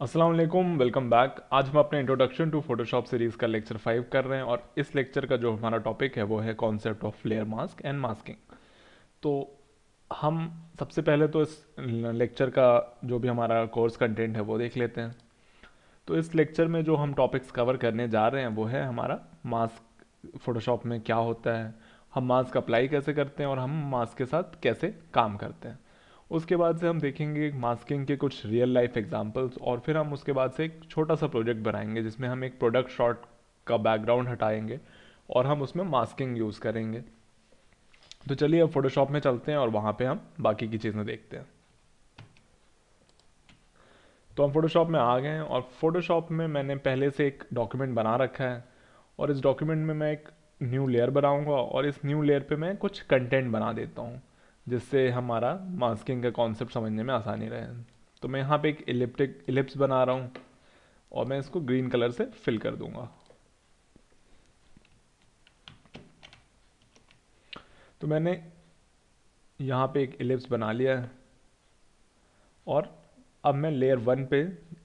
Aslam welcome back आज हम अपने इंट्रोडक्शन टू फोटोशॉप सीरीज़ का लेक्चर फाइव कर रहे हैं और इस लेक्चर का जो हमारा टॉपिक है वो है concept of layer mask and masking तो हम सबसे पहले तो इस लेक्चर का जो भी हमारा कोर्स कंटेंट है वो देख लेते हैं तो इस लेक्चर में जो हम टॉपिक्स कवर करने जा रहे हैं वो है हमारा मास्क फ़ोटोशॉप में क्या होता है हम मास्क अप्लाई कैसे करते हैं और हम मास्क के साथ कैसे काम करते हैं उसके बाद से हम देखेंगे मास्किंग के कुछ रियल लाइफ एग्जाम्पल्स और फिर हम उसके बाद से एक छोटा सा प्रोजेक्ट बनाएंगे जिसमें हम एक प्रोडक्ट शॉट का बैकग्राउंड हटाएंगे और हम उसमें मास्किंग यूज़ करेंगे तो चलिए अब फोटोशॉप में चलते हैं और वहाँ पे हम बाकी की चीज़ें देखते हैं तो हम फोटोशॉप में आ गए हैं और फोटोशॉप में मैंने पहले से एक डॉक्यूमेंट बना रखा है और इस डॉक्यूमेंट में मैं एक न्यू लेयर बनाऊंगा और इस न्यू लेयर पे मैं कुछ कंटेंट बना देता हूँ जिससे हमारा मास्किंग का कॉन्सेप्ट समझने में आसानी रहे तो मैं यहाँ पे एक इलिप्टिक इलिप्स बना रहा हूँ और मैं इसको ग्रीन कलर से फिल कर दूंगा तो मैंने यहाँ पे एक इलिप्स बना लिया है और अब मैं लेयर वन पे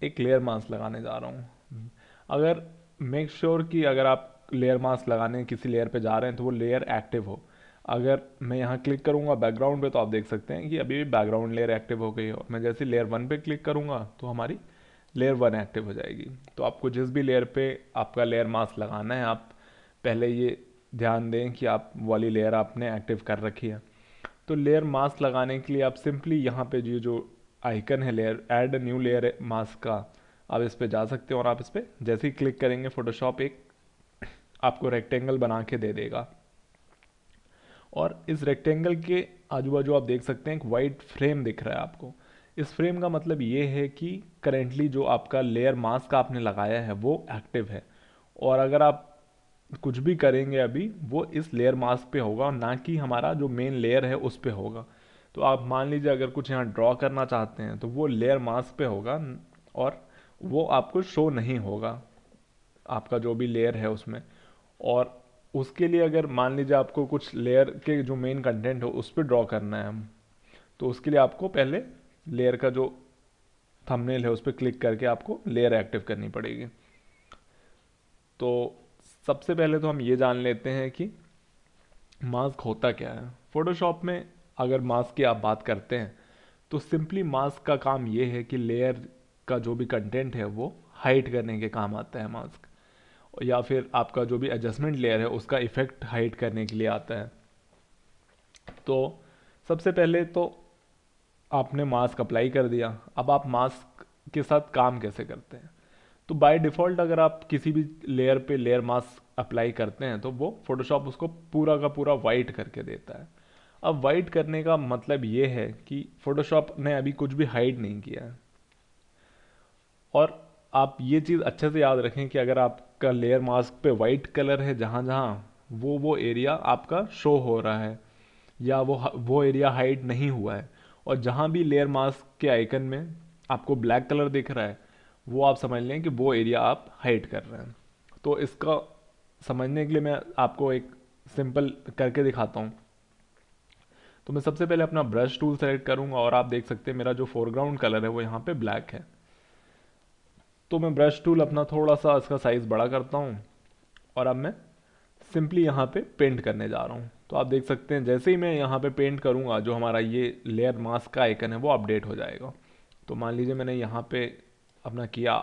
एक लेयर मास्क लगाने जा रहा हूँ अगर मेक श्योर sure कि अगर आप लेयर मास्क लगाने किसी लेयर पे जा रहे हैं तो वो लेयर एक्टिव हो अगर मैं यहाँ क्लिक करूँगा बैकग्राउंड पे तो आप देख सकते हैं कि अभी भी बैकग्राउंड लेयर एक्टिव हो गई है और मैं जैसे लेयर वन पे क्लिक करूँगा तो हमारी लेयर वन एक्टिव हो जाएगी तो आपको जिस भी लेयर पे आपका लेयर मास्क लगाना है आप पहले ये ध्यान दें कि आप वाली लेयर आपने एक्टिव कर रखी है तो लेयर मास्क लगाने के लिए आप सिंपली यहाँ पर ये जो आइकन है layer add new layer mask का आप इस पर जा सकते हो और आप इस पर जैसे ही क्लिक करेंगे फ़ोटोशॉप एक आपको रेक्टेंगल बना के दे देगा और इस रेक्टेंगल के आजू बाजू आप देख सकते हैं एक वाइट फ्रेम दिख रहा है आपको इस फ्रेम का मतलब ये है कि करेंटली जो आपका लेयर मास्क आपने लगाया है वो एक्टिव है और अगर आप कुछ भी करेंगे अभी वो इस लेयर मास्क पे होगा और ना कि हमारा जो मेन लेयर है उस पर होगा तो आप मान लीजिए अगर कुछ यहाँ ड्रॉ करना चाहते हैं तो वो लेयर मास्क पे होगा और वो आपको शो नहीं होगा आपका जो भी लेयर है उसमें और उसके लिए अगर मान लीजिए आपको कुछ लेयर के जो मेन कंटेंट हो उस पर ड्रॉ करना है हम तो उसके लिए आपको पहले लेयर का जो थंबनेल है उस पर क्लिक करके आपको लेयर एक्टिव करनी पड़ेगी तो सबसे पहले तो हम ये जान लेते हैं कि मास्क होता क्या है फोटोशॉप में अगर मास्क की आप बात करते हैं तो सिंपली मास्क का काम ये है कि लेयर का जो भी कंटेंट है वो हाइट करने के काम आता है मास्क या फिर आपका जो भी एडजस्टमेंट लेयर है उसका इफ़ेक्ट हाइड करने के लिए आता है तो सबसे पहले तो आपने मास्क अप्लाई कर दिया अब आप मास्क के साथ काम कैसे करते हैं तो बाय डिफ़ॉल्ट अगर आप किसी भी लेयर पे लेयर मास्क अप्लाई करते हैं तो वो फोटोशॉप उसको पूरा का पूरा वाइट करके देता है अब वाइट करने का मतलब ये है कि फोटोशॉप ने अभी कुछ भी हाइड नहीं किया है और आप ये चीज़ अच्छे से याद रखें कि अगर आपका लेयर मास्क पे वाइट कलर है जहाँ जहाँ वो वो एरिया आपका शो हो रहा है या वो वो एरिया हाइड नहीं हुआ है और जहाँ भी लेयर मास्क के आइकन में आपको ब्लैक कलर दिख रहा है वो आप समझ लें कि वो एरिया आप हाइड कर रहे हैं तो इसका समझने के लिए मैं आपको एक सिंपल करके दिखाता हूँ तो मैं सबसे पहले अपना ब्रश टूल सेलेक्ट करूँगा और आप देख सकते हैं मेरा जो फोरग्राउंड कलर है वो यहाँ पे ब्लैक है तो मैं ब्रश टूल अपना थोड़ा सा इसका साइज़ बड़ा करता हूँ और अब मैं सिंपली यहाँ पे पेंट करने जा रहा हूँ तो आप देख सकते हैं जैसे ही मैं यहाँ पे पेंट करूँगा जो हमारा ये लेयर मास्क का आइकन है वो अपडेट हो जाएगा तो मान लीजिए मैंने यहाँ पे अपना किया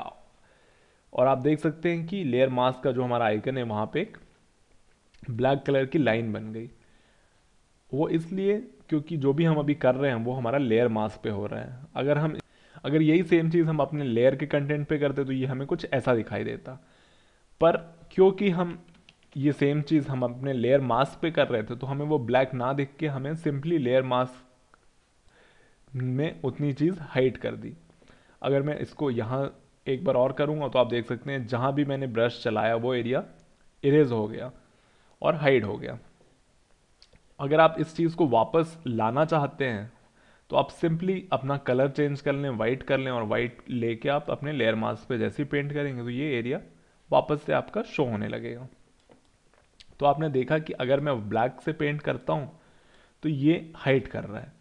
और आप देख सकते हैं कि लेयर मास्क का जो हमारा आइकन है वहाँ पे एक ब्लैक कलर की लाइन बन गई वो इसलिए क्योंकि जो भी हम अभी कर रहे हैं वो हमारा लेयर मास्क पर हो रहा है अगर हम अगर यही सेम चीज़ हम अपने लेयर के कंटेंट पे करते तो ये हमें कुछ ऐसा दिखाई देता पर क्योंकि हम ये सेम चीज़ हम अपने लेयर मास्क पे कर रहे थे तो हमें वो ब्लैक ना दिख के हमें सिंपली लेयर मास्क में उतनी चीज़ हाइड कर दी अगर मैं इसको यहाँ एक बार और करूँगा तो आप देख सकते हैं जहाँ भी मैंने ब्रश चलाया वो एरिया इरेज हो गया और हाइड हो गया अगर आप इस चीज़ को वापस लाना चाहते हैं तो आप सिंपली अपना कलर चेंज कर लें वाइट कर लें और वाइट लेके आप अपने लेयर मास्क पे जैसे ही पेंट करेंगे तो ये एरिया वापस से आपका शो होने लगेगा तो आपने देखा कि अगर मैं ब्लैक से पेंट करता हूँ तो ये हाइट कर रहा है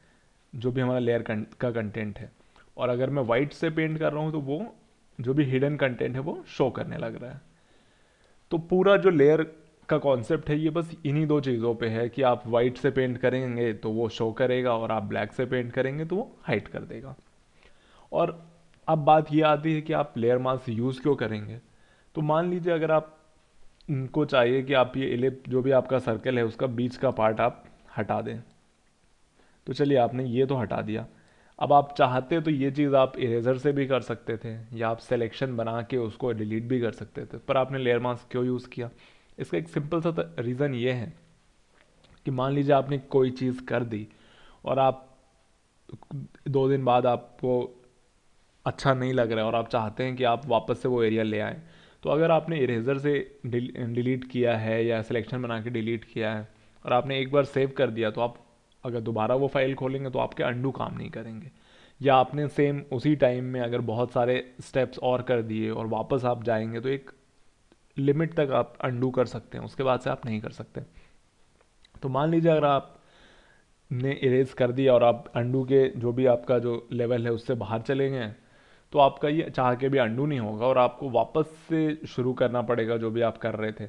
जो भी हमारा लेयर का कंटेंट है और अगर मैं वाइट से पेंट कर रहा हूँ तो वो जो भी हिडन कंटेंट है वो शो करने लग रहा है तो पूरा जो लेयर का कॉन्सेप्ट है ये बस इन्हीं दो चीज़ों पे है कि आप वाइट से पेंट करेंगे तो वो शो करेगा और आप ब्लैक से पेंट करेंगे तो वो हाइट कर देगा और अब बात ये आती है कि आप लेयर मास्क यूज़ क्यों करेंगे तो मान लीजिए अगर आप इनको चाहिए कि आप ये इलेप जो भी आपका सर्कल है उसका बीच का पार्ट आप हटा दें तो चलिए आपने ये तो हटा दिया अब आप चाहते तो ये चीज़ आप इरेजर से भी कर सकते थे या आप सिलेक्शन बना के उसको डिलीट भी कर सकते थे पर आपने लेयर मास्क क्यों यूज़ किया इसका एक सिंपल सा तो रीज़न ये है कि मान लीजिए आपने कोई चीज़ कर दी और आप दो दिन बाद आपको अच्छा नहीं लग रहा है और आप चाहते हैं कि आप वापस से वो एरिया ले आएँ तो अगर आपने इरेजर से डिलीट किया है या सिलेक्शन बना के डिलीट किया है और आपने एक बार सेव कर दिया तो आप अगर दोबारा वो फाइल खोलेंगे तो आपके अंडू काम नहीं करेंगे या आपने सेम उसी टाइम में अगर बहुत सारे स्टेप्स और कर दिए और वापस आप जाएंगे तो एक लिमिट तक आप अंडू कर सकते हैं उसके बाद से आप नहीं कर सकते तो मान लीजिए अगर आप ने इरेज कर दिया और आप अंडू के जो भी आपका जो लेवल है उससे बाहर चले गए तो आपका ये चाह के भी अंडू नहीं होगा और आपको वापस से शुरू करना पड़ेगा जो भी आप कर रहे थे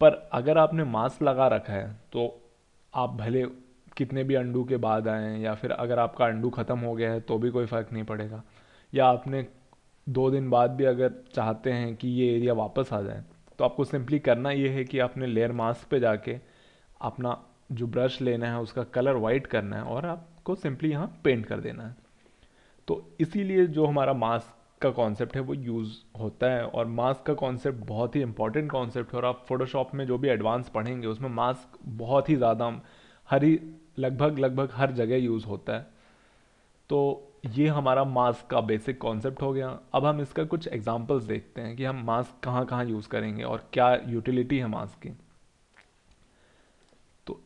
पर अगर आपने मास्क लगा रखा है तो आप भले कितने भी अंडू के बाद आएँ या फिर अगर आपका अंडू ख़त्म हो गया है तो भी कोई फ़र्क नहीं पड़ेगा या आपने दो दिन बाद भी अगर चाहते हैं कि ये एरिया वापस आ जाए तो आपको सिंपली करना ये है कि आपने लेयर मास्क पे जाके अपना जो ब्रश लेना है उसका कलर वाइट करना है और आपको सिंपली यहाँ पेंट कर देना है तो इसीलिए जो हमारा मास्क का कॉन्सेप्ट है वो यूज़ होता है और मास्क का कॉन्सेप्ट बहुत ही इंपॉर्टेंट कॉन्सेप्ट है और आप फोटोशॉप में जो भी एडवांस पढ़ेंगे उसमें मास्क बहुत ही ज़्यादा हर ही लगभग लगभग हर जगह यूज़ होता है तो ये हमारा मास्क का बेसिक कॉन्सेप्ट हो गया अब हम इसका कुछ एग्जांपल्स देखते हैं कि हम मास्क कहाँ कहाँ यूज़ करेंगे और क्या यूटिलिटी है मास्क की तो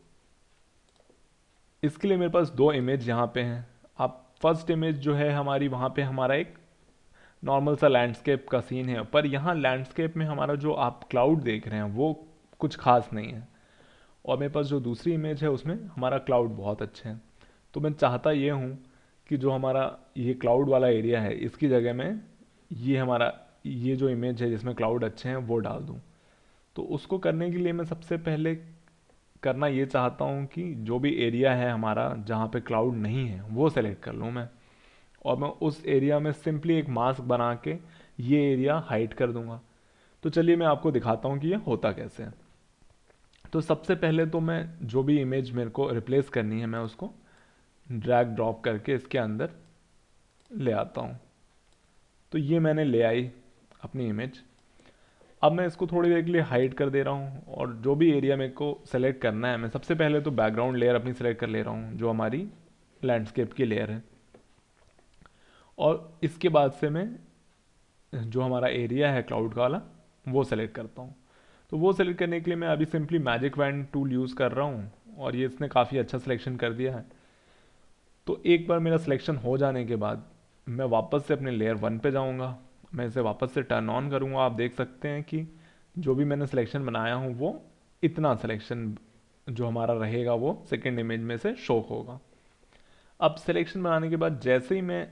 इसके लिए मेरे पास दो इमेज यहाँ पे हैं आप फर्स्ट इमेज जो है हमारी वहाँ पे हमारा एक नॉर्मल सा लैंडस्केप का सीन है पर यहाँ लैंडस्केप में हमारा जो आप क्लाउड देख रहे हैं वो कुछ खास नहीं है और मेरे पास जो दूसरी इमेज है उसमें हमारा क्लाउड बहुत अच्छा है तो मैं चाहता ये हूँ कि जो हमारा ये क्लाउड वाला एरिया है इसकी जगह में ये हमारा ये जो इमेज है जिसमें क्लाउड अच्छे हैं वो डाल दूँ तो उसको करने के लिए मैं सबसे पहले करना ये चाहता हूँ कि जो भी एरिया है हमारा जहाँ पे क्लाउड नहीं है वो सेलेक्ट कर लूँ मैं और मैं उस एरिया में सिंपली एक मास्क बना के ये एरिया हाइट कर दूँगा तो चलिए मैं आपको दिखाता हूँ कि ये होता कैसे है तो सबसे पहले तो मैं जो भी इमेज मेरे को रिप्लेस करनी है मैं उसको ड्रैग ड्रॉप करके इसके अंदर ले आता हूँ तो ये मैंने ले आई अपनी इमेज अब मैं इसको थोड़ी देर के लिए हाइड कर दे रहा हूँ और जो भी एरिया मेरे को सेलेक्ट करना है मैं सबसे पहले तो बैकग्राउंड लेयर अपनी सेलेक्ट कर ले रहा हूँ जो हमारी लैंडस्केप की लेयर है और इसके बाद से मैं जो हमारा एरिया है क्लाउड का वाला वो सेलेक्ट करता हूँ तो वो सेलेक्ट करने के लिए मैं अभी simply magic wand tool use कर रहा हूँ और ये इसने काफ़ी अच्छा सिलेक्शन कर दिया है तो एक बार मेरा सिलेक्शन हो जाने के बाद मैं वापस से अपने लेयर वन पे जाऊँगा मैं इसे वापस से टर्न ऑन करूँगा आप देख सकते हैं कि जो भी मैंने सिलेक्शन बनाया हूँ वो इतना सिलेक्शन जो हमारा रहेगा वो सेकेंड इमेज में से शो होगा अब सिलेक्शन बनाने के बाद जैसे ही मैं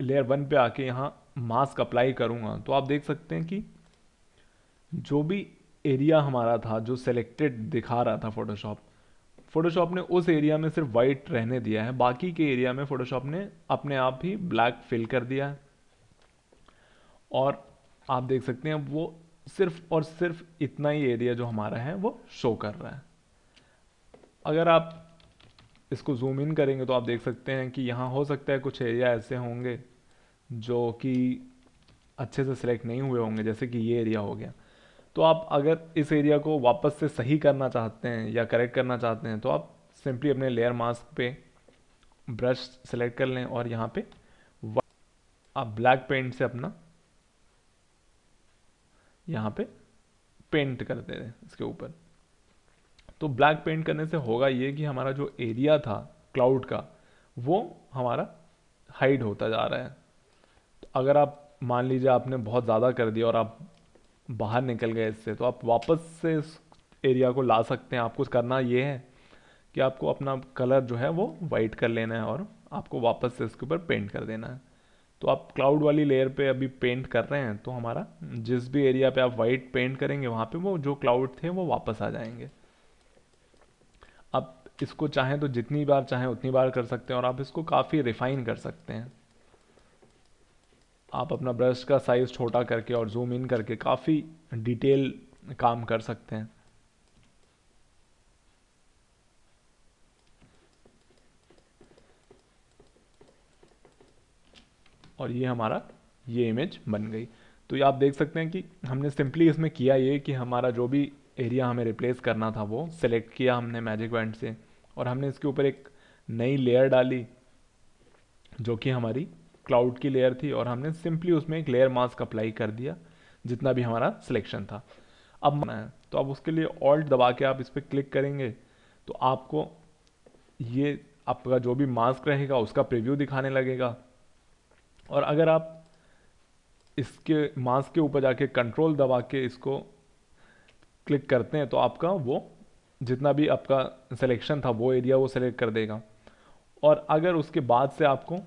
लेयर वन पे आके यहाँ मास्क अप्लाई करूँगा तो आप देख सकते हैं कि जो भी एरिया हमारा था जो सेलेक्टेड दिखा रहा था फोटोशॉप फोटोशॉप ने उस एरिया में सिर्फ वाइट रहने दिया है बाकी के एरिया में फोटोशॉप ने अपने आप ही ब्लैक फिल कर दिया है और आप देख सकते हैं वो सिर्फ और सिर्फ इतना ही एरिया जो हमारा है वो शो कर रहा है अगर आप इसको जूम इन करेंगे तो आप देख सकते हैं कि यहाँ हो सकता है कुछ एरिया ऐसे होंगे जो कि अच्छे से सिलेक्ट नहीं हुए होंगे जैसे कि ये एरिया हो गया तो आप अगर इस एरिया को वापस से सही करना चाहते हैं या करेक्ट करना चाहते हैं तो आप सिंपली अपने लेयर मास्क पे ब्रश सेलेक्ट कर लें और यहाँ पे आप ब्लैक पेंट से अपना यहाँ पे पेंट कर दे रहे इसके ऊपर तो ब्लैक पेंट करने से होगा ये कि हमारा जो एरिया था क्लाउड का वो हमारा हाइड होता जा रहा है तो अगर आप मान लीजिए आपने बहुत ज़्यादा कर दिया और आप बाहर निकल गए इससे तो आप वापस से इस एरिया को ला सकते हैं आपको करना ये है कि आपको अपना कलर जो है वो वाइट कर लेना है और आपको वापस से इसके ऊपर पेंट कर देना है तो आप क्लाउड वाली लेयर पे अभी पेंट कर रहे हैं तो हमारा जिस भी एरिया पे आप वाइट पेंट करेंगे वहाँ पे वो जो क्लाउड थे वो वापस आ जाएंगे आप इसको चाहें तो जितनी बार चाहें उतनी बार कर सकते हैं और आप इसको काफ़ी रिफाइन कर सकते हैं आप अपना ब्रश का साइज़ छोटा करके और जूम इन करके काफ़ी डिटेल काम कर सकते हैं और ये हमारा ये इमेज बन गई तो ये आप देख सकते हैं कि हमने सिंपली इसमें किया ये कि हमारा जो भी एरिया हमें रिप्लेस करना था वो सिलेक्ट किया हमने मैजिक वैंड से और हमने इसके ऊपर एक नई लेयर डाली जो कि हमारी क्लाउड की लेयर थी और हमने सिंपली उसमें एक लेयर मास्क अप्लाई कर दिया जितना भी हमारा सिलेक्शन था अब तो अब उसके लिए ऑल्ट दबा के आप इस पर क्लिक करेंगे तो आपको ये आपका जो भी मास्क रहेगा उसका प्रिव्यू दिखाने लगेगा और अगर आप इसके मास्क के ऊपर जाके कंट्रोल दबा के इसको क्लिक करते हैं तो आपका वो जितना भी आपका सिलेक्शन था वो एरिया वो सेलेक्ट कर देगा और अगर उसके बाद से आपको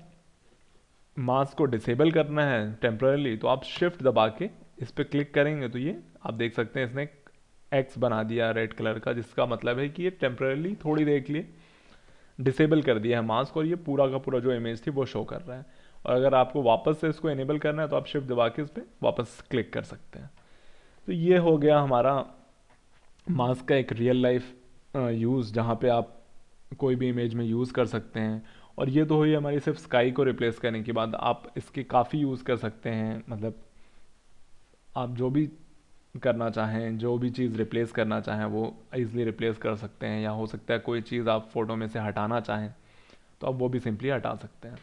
मास्क को डिसेबल करना है टेम्प्रेली तो आप शिफ्ट दबा के इस पर क्लिक करेंगे तो ये आप देख सकते हैं इसने एक्स बना दिया रेड कलर का जिसका मतलब है कि ये टेम्प्रेली थोड़ी देर के लिए डिसेबल कर दिया है मास्क और ये पूरा का पूरा जो इमेज थी वो शो कर रहा है और अगर आपको वापस से इसको इनेबल करना है तो आप शिफ्ट दबा के इस पर वापस क्लिक कर सकते हैं तो ये हो गया हमारा मास्क का एक रियल लाइफ यूज़ जहाँ पे आप कोई भी इमेज में यूज़ कर सकते हैं और ये तो हुई हमारी सिर्फ स्काई को रिप्लेस करने के बाद आप इसके काफ़ी यूज़ कर सकते हैं मतलब आप जो भी करना चाहें जो भी चीज़ रिप्लेस करना चाहें वो ईज़िली रिप्लेस कर सकते हैं या हो सकता है कोई चीज़ आप फ़ोटो में से हटाना चाहें तो आप वो भी सिंपली हटा सकते हैं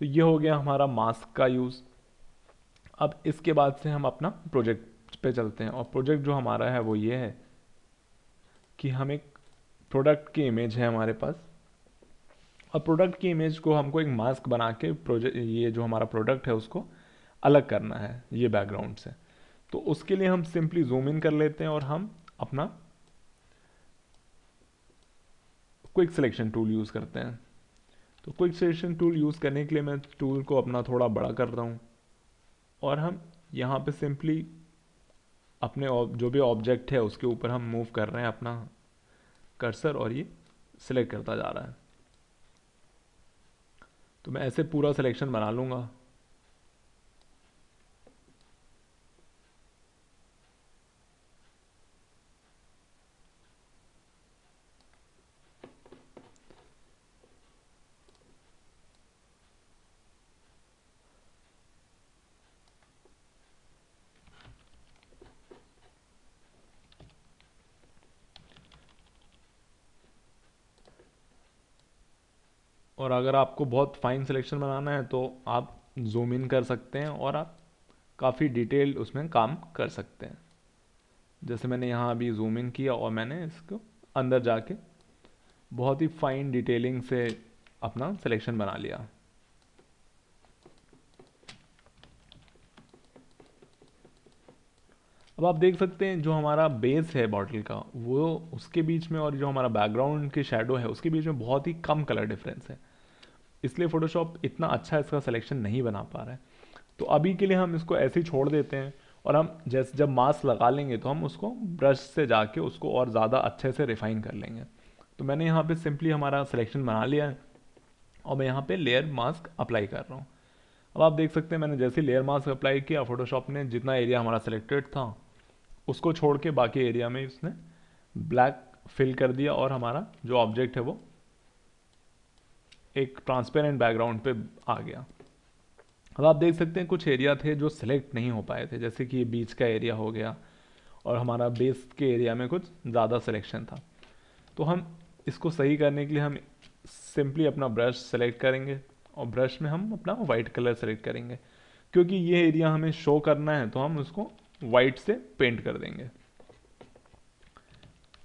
तो ये हो गया हमारा मास्क का यूज़ अब इसके बाद से हम अपना प्रोजेक्ट पे चलते हैं और प्रोजेक्ट जो हमारा है वो ये है कि हम एक प्रोडक्ट की इमेज है हमारे पास और प्रोडक्ट की इमेज को हमको एक मास्क बना के प्रोजेक्ट ये जो हमारा प्रोडक्ट है उसको अलग करना है ये बैकग्राउंड से तो उसके लिए हम सिंपली जूम इन कर लेते हैं और हम अपना क्विक सिलेक्शन टूल यूज़ करते हैं तो क्विक सिलेक्शन टूल यूज़ करने के लिए मैं टूल को अपना थोड़ा बड़ा कर रहा हूँ और हम यहाँ पे सिंपली अपने जो भी ऑब्जेक्ट है उसके ऊपर हम मूव कर रहे हैं अपना कर्सर और ये सिलेक्ट करता जा रहा है तो मैं ऐसे पूरा सिलेक्शन बना लूँगा और अगर आपको बहुत फाइन सिलेक्शन बनाना है तो आप जूम इन कर सकते हैं और आप काफ़ी डिटेल्ड उसमें काम कर सकते हैं जैसे मैंने यहाँ अभी जूम इन किया और मैंने इसको अंदर जाके बहुत ही फाइन डिटेलिंग से अपना सिलेक्शन बना लिया अब आप देख सकते हैं जो हमारा बेस है बॉटल का वो उसके बीच में और जो हमारा बैकग्राउंड के शेडो है उसके बीच में बहुत ही कम कलर डिफरेंस है इसलिए फ़ोटोशॉप इतना अच्छा इसका सिलेक्शन नहीं बना पा रहा है तो अभी के लिए हम इसको ऐसे ही छोड़ देते हैं और हम जैसे जब मास्क लगा लेंगे तो हम उसको ब्रश से जाके उसको और ज़्यादा अच्छे से रिफाइन कर लेंगे तो मैंने यहाँ पे सिंपली हमारा सिलेक्शन बना लिया है और मैं यहाँ पे लेयर मास्क अप्लाई कर रहा हूँ अब आप देख सकते हैं मैंने जैसे लेयर मास्क अप्लाई किया फोटोशॉप ने जितना एरिया हमारा सिलेक्टेड था उसको छोड़ के बाकी एरिया में उसने ब्लैक फिल कर दिया और हमारा जो ऑब्जेक्ट है वो एक ट्रांसपेरेंट बैकग्राउंड पे आ गया अब आप देख सकते हैं कुछ एरिया थे जो सिलेक्ट नहीं हो पाए थे जैसे कि ये बीच का एरिया हो गया और हमारा बेस के एरिया में कुछ ज़्यादा सिलेक्शन था तो हम इसको सही करने के लिए हम सिंपली अपना ब्रश सेलेक्ट करेंगे और ब्रश में हम अपना वाइट कलर सेलेक्ट करेंगे क्योंकि ये एरिया हमें शो करना है तो हम उसको वाइट से पेंट कर देंगे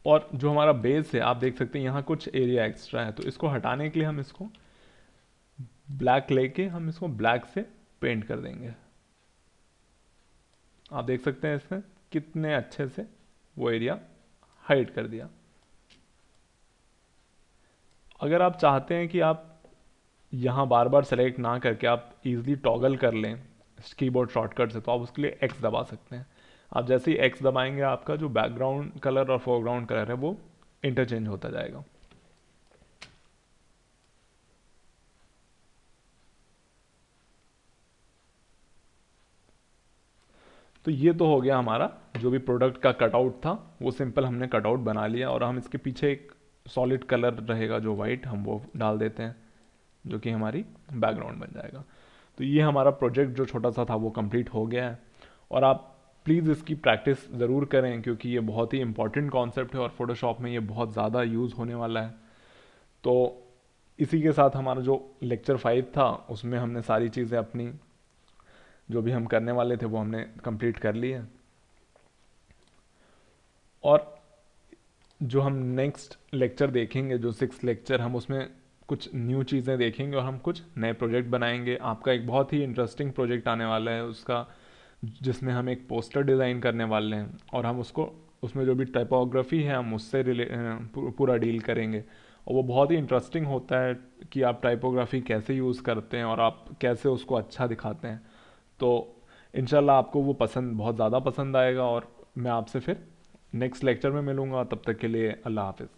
और जो हमारा बेस है आप देख सकते हैं यहाँ कुछ एरिया एक्स्ट्रा है तो इसको हटाने के लिए हम इसको ब्लैक लेके हम इसको ब्लैक से पेंट कर देंगे आप देख सकते हैं इसमें कितने अच्छे से वो एरिया हाइड कर दिया अगर आप चाहते हैं कि आप यहाँ बार बार सेलेक्ट ना करके आप इजीली टॉगल कर लें कीबोर्ड शॉर्टकट से तो आप उसके लिए एक्स दबा सकते हैं आप जैसे ही एक्स दबाएंगे आपका जो बैकग्राउंड कलर और फोरग्राउंड कलर है वो इंटरचेंज होता जाएगा तो ये तो हो गया हमारा जो भी प्रोडक्ट का कटआउट था वो सिंपल हमने कटआउट बना लिया और हम इसके पीछे एक सॉलिड कलर रहेगा जो वाइट हम वो डाल देते हैं जो कि हमारी बैकग्राउंड बन जाएगा तो ये हमारा प्रोजेक्ट जो छोटा सा था वो कंप्लीट हो गया है और आप प्लीज़ इसकी प्रैक्टिस ज़रूर करें क्योंकि ये बहुत ही इंपॉर्टेंट कॉन्सेप्ट है और फोटोशॉप में ये बहुत ज़्यादा यूज़ होने वाला है तो इसी के साथ हमारा जो लेक्चर फाइव था उसमें हमने सारी चीज़ें अपनी जो भी हम करने वाले थे वो हमने कंप्लीट कर ली है और जो हम नेक्स्ट लेक्चर देखेंगे जो सिक्स लेक्चर हम उसमें कुछ न्यू चीज़ें देखेंगे और हम कुछ नए प्रोजेक्ट बनाएंगे आपका एक बहुत ही इंटरेस्टिंग प्रोजेक्ट आने वाला है उसका जिसमें हम एक पोस्टर डिज़ाइन करने वाले हैं और हम उसको उसमें जो भी टाइपोग्राफी है हम उससे रिले पूरा डील करेंगे और वो बहुत ही इंटरेस्टिंग होता है कि आप टाइपोग्राफी कैसे यूज़ करते हैं और आप कैसे उसको अच्छा दिखाते हैं तो इन आपको वो पसंद बहुत ज़्यादा पसंद आएगा और मैं आपसे फिर नेक्स्ट लेक्चर में मिलूँगा तब तक के लिए अल्लाह हाफिज़